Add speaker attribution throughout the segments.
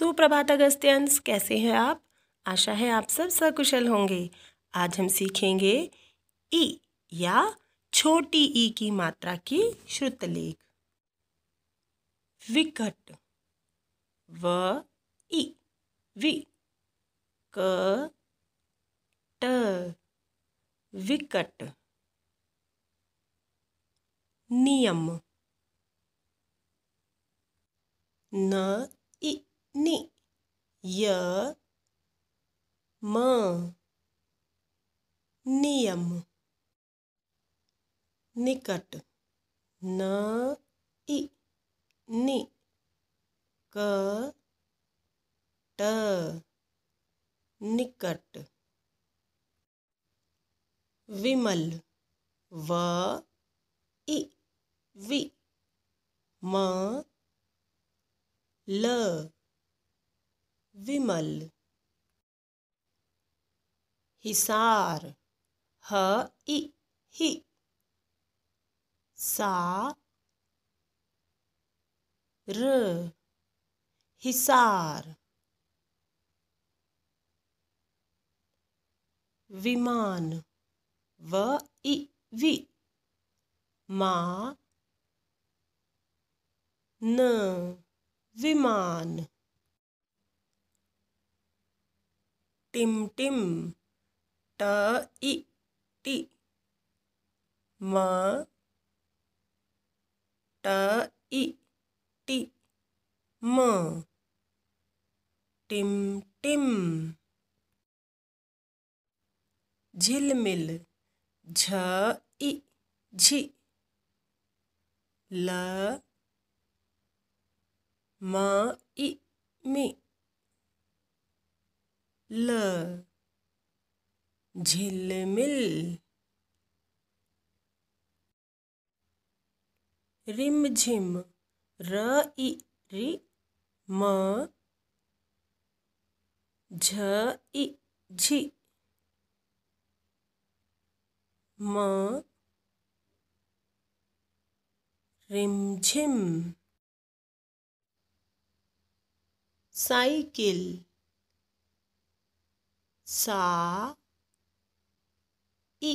Speaker 1: सुप्रभात अगस्त्यंश कैसे हैं आप आशा है आप सब सकुशल होंगे आज हम सीखेंगे ई या छोटी ई की मात्रा की श्रुतलेख विकट व ई वि क ट विकट नियम न ని య మ నియమ్ నికట్ న ఇ ని క ట నికట్ విమల్ వ ఇ వి మ ल विमल हिसार ह इ ही सा र हिसार विमान व इ वि मा न विमान टिम टिम ट इ टी म ट इ टी म टिम टिम झिलमिल झ इ झी ल म इ मी ल झिलमिल झिम र इ रि म झ इ झि म झिम cycle sa i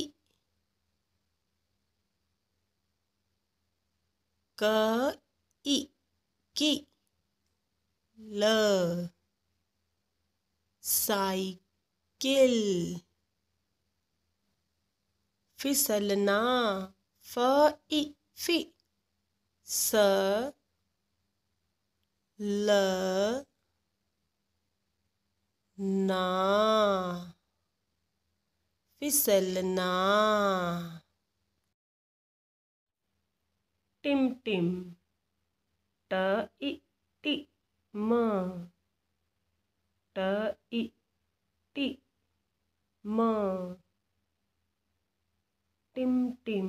Speaker 1: ke i ki le saikil fisalna fa i fi se le -i. ना फिसलना टिम टिम ट इ टि म ट इ टि म टिम टिम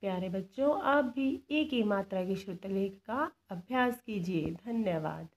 Speaker 1: प्यारे बच्चों आप भी एक ही मात्रा के श्रुतलेख का अभ्यास कीजिए धन्यवाद